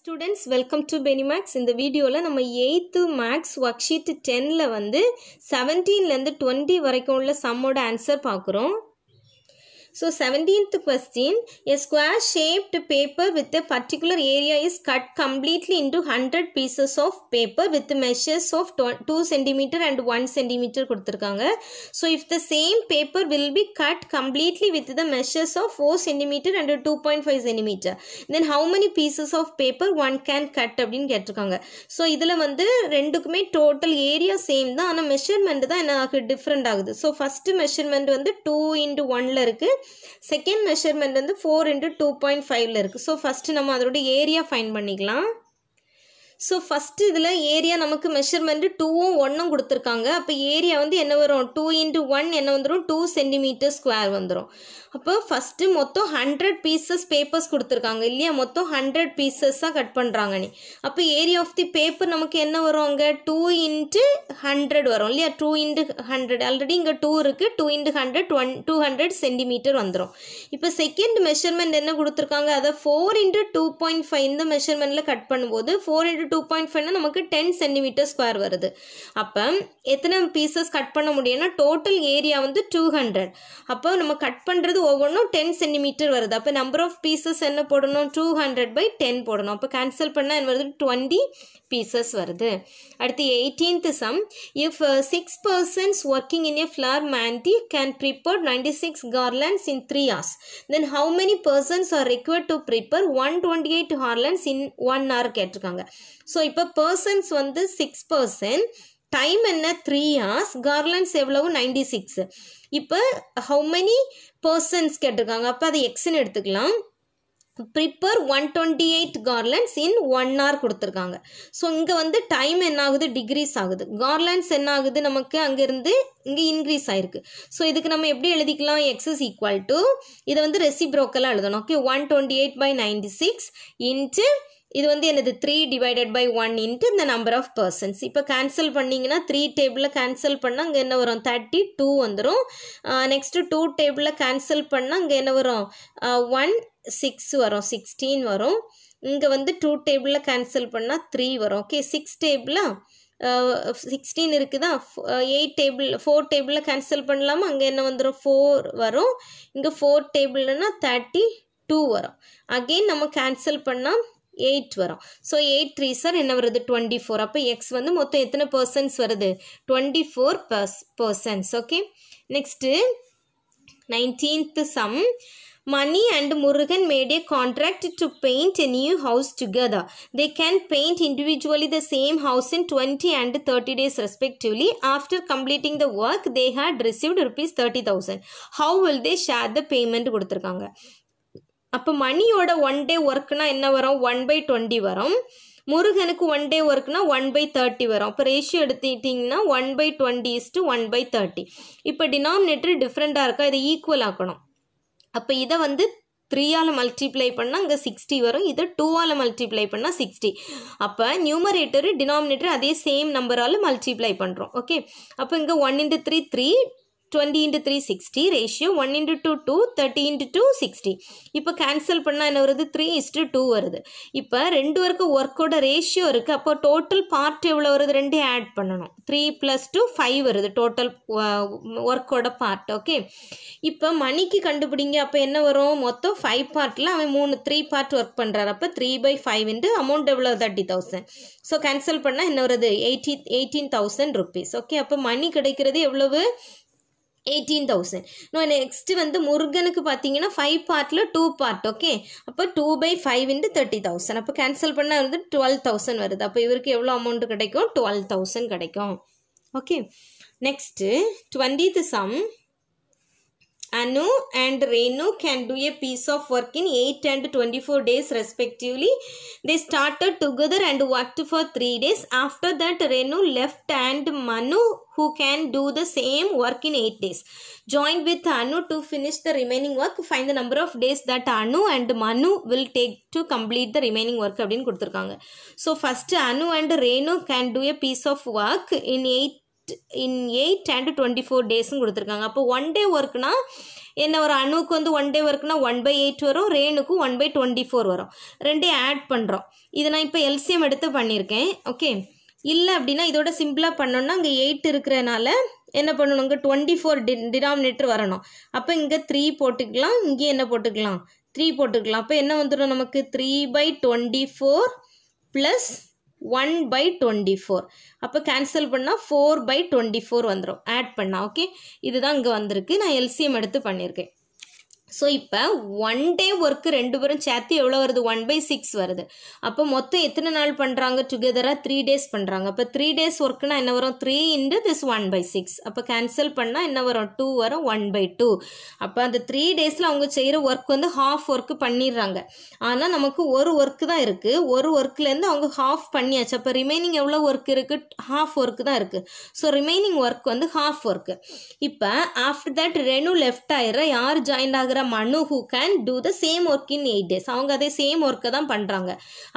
Students welcome to பெனி மேக்ஸ் இந்த வீடியோவில் நம்ம எயித்து மேக்ஸ் ஒர்க் ஷீட் டென்னில் வந்து செவன்டீன்லேருந்து டுவெண்ட்டி வரைக்கும் உள்ள சம்மோட ஆன்சர் பார்க்குறோம் So 17th question, a square shaped paper with a particular area is cut completely into 100 pieces of paper with the measures of 2 cm and 1 cm கொடுத்திருக்காங்க. So if the same paper will be cut completely with the measures of 4 cm and 2.5 cm, then how many pieces of paper one can cut அப்படின் கேட்டிருக்காங்க. So இதில வந்து ரெண்டுக்குமே total area same தான் ஆனால் measurement தான் எனக்கு different ஆகுது. So first measurement வந்து 2 into 1ல இருக்கு செகண்ட் மெஷர்மெண்ட் வந்து ஃபோர் இன்ட்டு டூ பாயிண்ட் ஃபைவ்ல இருக்குது ஸோ ஃபஸ்ட்டு நம்ம அதோட ஏரியா ஃபைன் பண்ணிக்கலாம் ஸோ ஃபஸ்ட்டு இதில் ஏரியா நமக்கு மெஷர்மெண்ட்டு டூவும் ஒன்றும் கொடுத்துருக்காங்க அப்போ ஏரியா வந்து என்ன வரும் டூ இன்ட்டு ஒன் என்ன வந்துடும் டூ சென்டிமீட்டர் ஸ்கொயர் வந்துடும் அப்போ ஃபஸ்ட்டு மொத்தம் ஹண்ட்ரட் பீசஸ் பேப்பர்ஸ் கொடுத்துருக்காங்க இல்லையா மொத்தம் ஹண்ட்ரட் பீசஸ்ஸாக கட் பண்ணுறாங்க நீ அப்போ ஏரியா ஆஃப் தி பேப்பர் நமக்கு என்ன வரும் அங்கே டூ இன்ட்டு ஹண்ட்ரட் வரும் இல்லையா டூ இன்ட்டு ஹண்ட்ரட் ஆல்ரெடி இங்கே டூ இருக்குது two into hundred one two hundred centimetre வந்துடும் இப்போ செகண்ட் மெஷர்மெண்ட் என்ன கொடுத்துருக்காங்க அதை four into two point five இந்த மெஷர்மெண்ட்டில் கட் பண்ணும்போது ஃபோர் இன்ட்டு டூ பாயிண்ட் ஃபைவ்னா நமக்கு டென் சென்டிமீட்டர் ஸ்கொயர் வருது அப்போ எத்தனை பீசஸ் கட் பண்ண முடியும்னா டோட்டல் ஏரியா வந்து டூ ஹண்ட்ரட் அப்போ நம்ம கட் பண்ணுறது ஒவ்வொன்றும் டென் சென்டிமீட்டர் வருது அப்போ நம்பர் ஆஃப் பீசஸ் என்ன போடணும் டூ ஹண்ட்ரட் பை டென் போடணும் அப்போ கேன்சல் பண்ணால் என்ன வருது டுவெண்ட்டி பீசஸ் வருது அடுத்து eighteenth sum if six persons working in a flower mandi can prepare ninety six garlands in three hours then how many persons are required to prepare one twenty eight garlands in one hour கேட்டிருக்காங்க so இப்போ persons வந்து six person time என்ன three hours garlands எவ்வளவு ninety six இப்போ how many persons கேட்டிருக்காங்க அப்போ அதை எக்ஸ்ன்னு எடுத்துக்கலாம் prepare one twenty eight garlands in one hour கொடுத்துருக்காங்க ஸோ இங்கே வந்து டைம் என்ன ஆகுது டிக்ரீஸ் ஆகுது கார்லன்ஸ் என்ன ஆகுது நமக்கு அங்கேருந்து இங்கே இன்க்ரீஸ் ஆகிருக்கு ஸோ இதுக்கு நம்ம எப்படி எழுதிக்கலாம் எக்ஸ் இஸ் ஈக்குவல் டு இதை வந்து ரெசிப்ரோக்கலாக எழுதணும் okay one twenty eight by ninety six into இது வந்து எனது three divided by one into இந்த நம்பர் ஆஃப் பர்சன்ஸ் இப்போ கேன்சல் பண்ணிங்கன்னா த்ரீ டேபிளில் கேன்சல் பண்ணால் அங்கே என்ன வரும் தேர்ட்டி டூ வந்துடும் நெக்ஸ்ட்டு டூ டேபிளில் கேன்சல் பண்ணால் அங்கே என்ன வரும் ஒன் சிக்ஸ் வரும் சிக்ஸ்டீன் வரும் இங்கே வந்து டூ டேபிளில் கேன்சல் பண்ணால் த்ரீ வரும் ஓகே சிக்ஸ் டேபிளாக சிக்ஸ்டீன் இருக்குதா எயிட் டேபிள் ஃபோர் டேபிளில் கேன்சல் பண்ணலாமா அங்கே என்ன வந்துடும் ஃபோர் வரும் இங்கே ஃபோர் டேபிள்னா தேர்ட்டி டூ வரும் அகெயின் நம்ம கேன்சல் பண்ணால் எயிட் வரும் ஸோ எயிட் த்ரீ சார் என்ன வருது டுவெண்ட்டி ஃபோர் அப்போ எக்ஸ் வந்து மொத்தம் எத்தனை பர்சன்ஸ் வருது டுவெண்ட்டி ஃபோர் பர்ஸ் persons okay next nineteenth sum Mani and Murugan made a contract to paint a new house together they can paint individually the same house in twenty and thirty days respectively after completing the work they had received rupees thirty thousand how will they share the payment கொடுத்துருக்காங்க அப்போ மணியோட one day ஒர்க்குனா என்ன வரும் one by twenty வரும் முருகனுக்கு one day ஒர்க்னா one by thirty வரும் அப்போ ரேஷியோ எடுத்துக்கிட்டிங்கன்னா one by twenty is to one by thirty இப்போ டினாமினேட்டர் டிஃப்ரெண்ட்டாக இருக்கா இதை ஈக்குவல் ஆக்கணும் அப்போ இதை வந்து த்ரீயால் மல்டிப்ளை பண்ணால் இங்கே சிக்ஸ்டி வரும் இதை டூவால் மல்டிப்ளை பண்ணால் சிக்ஸ்டி அப்போ நியூமரேட்டரு டினாமினேட்டர் அதே சேம் நம்பரால் மல்டிப்ளை பண்ணுறோம் ஓகே அப்போ இங்கே one into three three twenty into three sixty ratio one into two two thirty into two sixty இப்போ கேன்சல் பண்ணால் என்ன வருது த்ரீ இஸ்ட்டு டூ வருது இப்போ ரெண்டு ஒர்க்கு ஒர்க்கோட ரேஷியோ இருக்குது அப்போ டோட்டல் பார்ட் எவ்வளோ வருது ரெண்டே ஆட் பண்ணணும் த்ரீ ப்ளஸ் டூ ஃபைவ் வருது டோட்டல் ஒர்க்கோட பார்ட் ஓகே இப்போ மணிக்கு கண்டுபிடிங்க அப்போ என்ன வரும் மொத்தம் ஃபைவ் பார்ட்டில் அவன் மூணு த்ரீ பார்ட் ஒர்க் பண்ணுறாரு அப்போ three by five into amount எவ்வளோ தேர்ட்டி தௌசண்ட் ஸோ கேன்சல் பண்ணால் என்ன வருது eighty eighteen thousand rupees okay அப்போ மணி கிடைக்கிறது எவ்வளவு எயிட்டீன் தௌசண்ட் இன்னும் நெக்ஸ்ட்டு வந்து முருகனுக்கு பார்த்தீங்கன்னா ஃபைவ் பார்ட்டில் டூ பார்ட் ஓகே அப்போ two by five into thirty thousand அப்போ கேன்சல் பண்ணால் வந்து டுவெல் தௌசண்ட் வருது அப்போ இவருக்கு எவ்வளோ அமௌண்ட் கிடைக்கும் டுவெல் தௌசண்ட் கிடைக்கும் okay next twentieth sum Anu and Renu can do a piece of work in 8 and 24 days respectively. They started together and worked for 3 days. After that, Renu left and Manu who can do the same work in 8 days. Joined with Anu to finish the remaining work. Find the number of days that Anu and Manu will take to complete the remaining work. அப்படின்னு கொடுத்துருக்காங்க So first, Anu and Renu can do a piece of work in eight. In eight and twenty four டேஸும் கொடுத்துருக்காங்க அப்போ one day ஒர்க்னா என்ன ஒரு அணுவுக்கு வந்து ஒன் டே ஒர்க்னா ஒன் பை எயிட் வரும் ரேனுக்கும் ஒன் பை டுவெண்ட்டி ஃபோர் வரும் ரெண்டே ஆட் பண்ணுறோம் இதை நான் இப்போ எல்சிஎம் எடுத்து பண்ணியிருக்கேன் ஓகே இல்லை அப்படின்னா இதோட சிம்பிளாக பண்ணோன்னா அங்கே எயிட் இருக்கிறனால என்ன பண்ணணும் இங்கே டுவெண்ட்டி ஃபோர் டி டினாமினேட்டர் வரணும் அப்போ இங்கே த்ரீ போட்டுக்கலாம் இங்கே என்ன போட்டுக்கலாம் த்ரீ போட்டுக்கலாம் அப்போ என்ன வந்துடும் நமக்கு three by twenty four plus one by twenty four அப்போ கேன்சல் பண்ணால் ஃபோர் பை டுவெண்ட்டி ஃபோர் வந்துடும் ஆட் பண்ணால் ஓகே இதுதான் இங்கே வந்திருக்கு நான் எல்சிஎம் எடுத்து பண்ணியிருக்கேன் ஸோ இப்போ ஒன் டே ஒர்க்கு ரெண்டு பேரும் சேர்த்து எவ்வளோ வருது ஒன் பை சிக்ஸ் வருது அப்போ மொத்தம் எத்தனை நாள் பண்ணுறாங்க டுகெதராக த்ரீ டேஸ் பண்ணுறாங்க அப்போ த்ரீ டேஸ் ஒர்க்குனா என்ன வரும் three into this one by six அப்போ கேன்சல் பண்ணால் என்ன வரும் டூ வரும் ஒன் பை டூ அப்போ அந்த த்ரீ டேஸில் அவங்க செய்கிற ஒர்க் வந்து ஹாஃப் ஒர்க்கு பண்ணிடுறாங்க ஆனால் நமக்கு ஒரு ஒர்க்கு தான் இருக்குது ஒரு ஒர்க்லேருந்து அவங்க ஹாஃப் பண்ணியாச்சு அப்போ ரிமைனிங் எவ்வளோ ஒர்க் இருக்குது ஹாஃப் ஒர்க்கு தான் இருக்குது ஸோ ரிமைனிங் ஒர்க் வந்து ஹாஃப் ஒர்க்கு இப்போ ஆஃப்டர் தட் ரெனு லெஃப்ட் ஆகிற யார் ஜாயின் ஆகிற இருக்கிற Manu who can do the same work in eight days அவங்க அதே சேம் ஒர்க்கை தான் பண்ணுறாங்க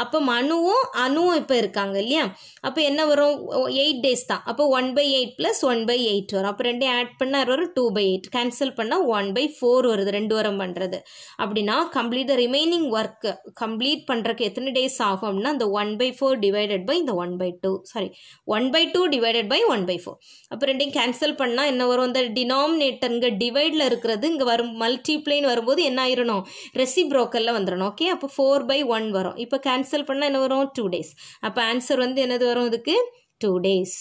அப்போ மனுவும் அணுவும் இப்போ இருக்காங்க இல்லையா அப்போ என்ன வரும் எயிட் டேஸ் தான் அப்போ one by eight plus one by eight வரும் அப்போ ரெண்டையும் ஆட் பண்ணால் வரும் டூ பை எயிட் கேன்சல் பண்ணால் ஒன் பை ஃபோர் வருது ரெண்டு வாரம் பண்ணுறது அப்படின்னா complete the remaining work complete பண்ணுறக்கு எத்தனை டேஸ் ஆகும் அப்படின்னா அந்த one by four divided by இந்த one by two sorry one by two divided by one by four அப்போ ரெண்டையும் கேன்சல் பண்ணால் என்ன வரும் அந்த டினாமினேட்டருங்க டிவைடில் இருக்கிறது இங்கே வரும் மல்டிப்ளை மல்டிப்ளைன் வரும்போது என்ன ஆயிரணும் ரெசி ப்ரோக்கரில் வந்துடணும் ஓகே அப்போ ஃபோர் பை ஒன் வரும் இப்போ கேன்சல் பண்ணால் என்ன வரும் டூ டேஸ் அப்போ ஆன்சர் வந்து என்னது வரும் இதுக்கு டூ டேஸ்